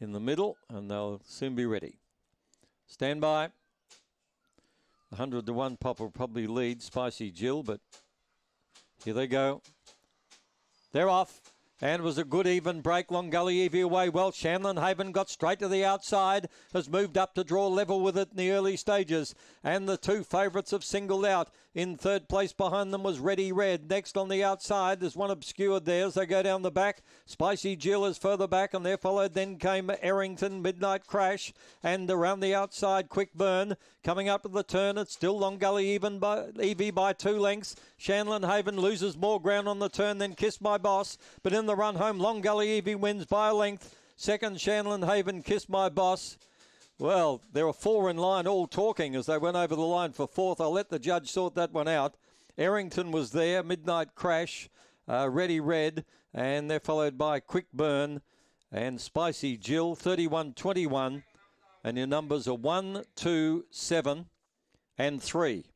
in the middle, and they'll soon be ready. Stand by. 100 to 1 pop will probably lead Spicy Jill, but here they go. They're off. And was a good even break. Evie away well. Shanlin Haven got straight to the outside. Has moved up to draw level with it in the early stages. And the two favourites have singled out. In third place behind them was Ready Red. Next on the outside, there's one obscured there as they go down the back. Spicy Jill is further back and there followed. Then came Errington, Midnight Crash. And around the outside, Quick Burn. Coming up to the turn, it's still Gully even by, Evie by two lengths. Shanlin Haven loses more ground on the turn than Kiss My Boss. But in the run home. Long Gully Evie wins by a length. Second, Shanlin Haven, Kiss My Boss. Well, there were four in line all talking as they went over the line for fourth. I'll let the judge sort that one out. Errington was there, Midnight Crash, uh, Ready Red, and they're followed by Quick Burn and Spicy Jill, 31 21. And your numbers are 1, 2, 7, and 3.